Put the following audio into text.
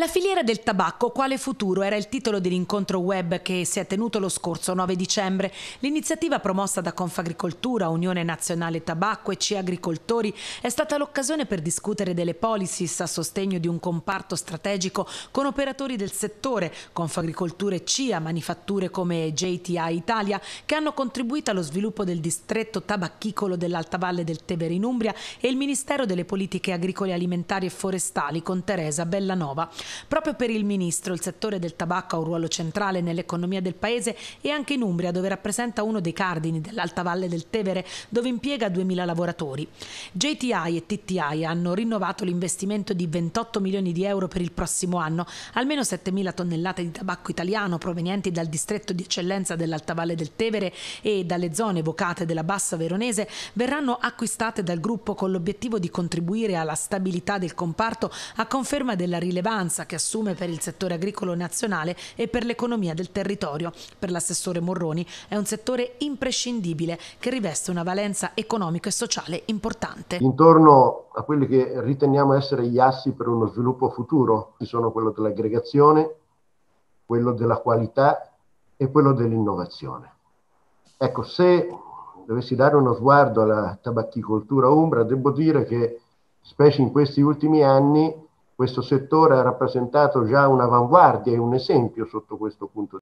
La filiera del tabacco, quale futuro? Era il titolo dell'incontro web che si è tenuto lo scorso 9 dicembre. L'iniziativa promossa da Confagricoltura, Unione Nazionale Tabacco e C Agricoltori è stata l'occasione per discutere delle policies a sostegno di un comparto strategico con operatori del settore, Confagricoltura e CIA, manifatture come JTA Italia, che hanno contribuito allo sviluppo del distretto tabacchicolo dell'Alta Valle del Tevere in Umbria e il Ministero delle Politiche Agricole Alimentari e Forestali con Teresa Bellanova. Proprio per il ministro il settore del tabacco ha un ruolo centrale nell'economia del paese e anche in Umbria dove rappresenta uno dei cardini dell'Alta Valle del Tevere dove impiega 2.000 lavoratori. JTI e TTI hanno rinnovato l'investimento di 28 milioni di euro per il prossimo anno, almeno 7.000 tonnellate di tabacco italiano provenienti dal distretto di eccellenza dell'Alta Valle del Tevere e dalle zone evocate della bassa veronese verranno acquistate dal gruppo con l'obiettivo di contribuire alla stabilità del comparto a conferma della rilevanza rilevanza che assume per il settore agricolo nazionale e per l'economia del territorio. Per l'assessore Morroni è un settore imprescindibile che riveste una valenza economica e sociale importante. Intorno a quelli che riteniamo essere gli assi per uno sviluppo futuro, ci sono quello dell'aggregazione, quello della qualità e quello dell'innovazione. Ecco, se dovessi dare uno sguardo alla tabacchicoltura umbra, devo dire che specie in questi ultimi anni questo settore ha rappresentato già un'avanguardia e un esempio sotto questo punto di vista.